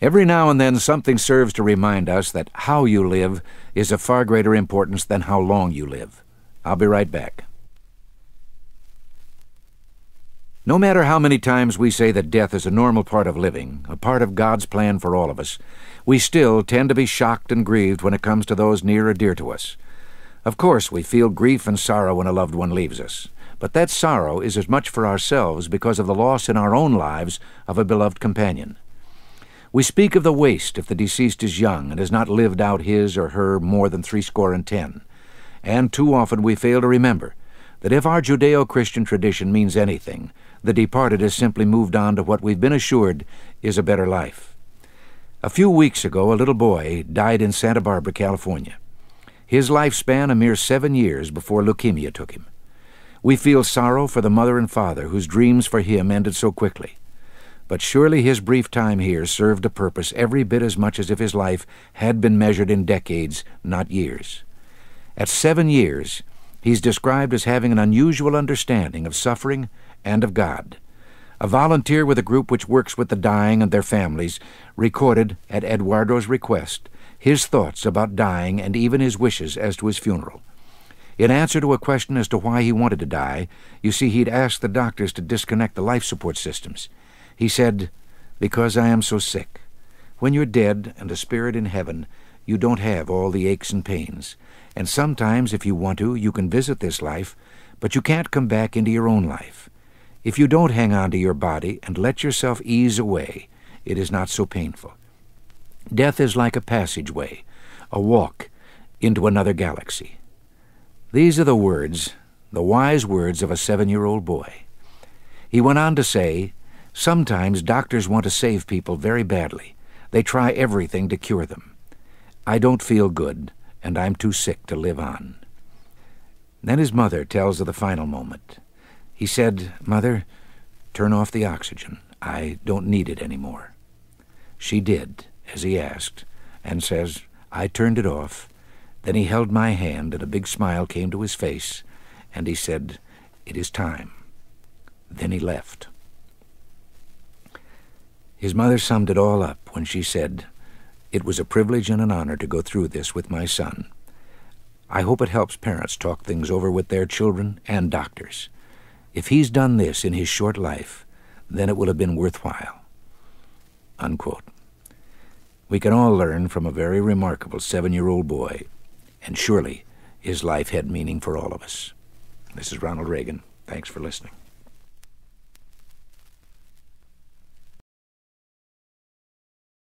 Every now and then something serves to remind us that how you live is of far greater importance than how long you live. I'll be right back. No matter how many times we say that death is a normal part of living, a part of God's plan for all of us, we still tend to be shocked and grieved when it comes to those near or dear to us. Of course, we feel grief and sorrow when a loved one leaves us, but that sorrow is as much for ourselves because of the loss in our own lives of a beloved companion. We speak of the waste if the deceased is young and has not lived out his or her more than threescore and ten. And too often we fail to remember that if our Judeo Christian tradition means anything, the departed has simply moved on to what we've been assured is a better life. A few weeks ago, a little boy died in Santa Barbara, California. His lifespan a mere seven years before leukemia took him. We feel sorrow for the mother and father whose dreams for him ended so quickly but surely his brief time here served a purpose every bit as much as if his life had been measured in decades, not years. At seven years, he's described as having an unusual understanding of suffering and of God. A volunteer with a group which works with the dying and their families recorded, at Eduardo's request, his thoughts about dying and even his wishes as to his funeral. In answer to a question as to why he wanted to die, you see, he'd asked the doctors to disconnect the life support systems. He said, Because I am so sick. When you're dead and a spirit in heaven, you don't have all the aches and pains. And sometimes, if you want to, you can visit this life, but you can't come back into your own life. If you don't hang on to your body and let yourself ease away, it is not so painful. Death is like a passageway, a walk into another galaxy. These are the words, the wise words of a seven year old boy. He went on to say, Sometimes doctors want to save people very badly. They try everything to cure them. I don't feel good, and I'm too sick to live on. Then his mother tells of the final moment. He said, Mother, turn off the oxygen. I don't need it anymore. She did, as he asked, and says, I turned it off. Then he held my hand, and a big smile came to his face, and he said, It is time. Then he left. His mother summed it all up when she said, It was a privilege and an honor to go through this with my son. I hope it helps parents talk things over with their children and doctors. If he's done this in his short life, then it will have been worthwhile. Unquote. We can all learn from a very remarkable seven year old boy, and surely his life had meaning for all of us. This is Ronald Reagan. Thanks for listening.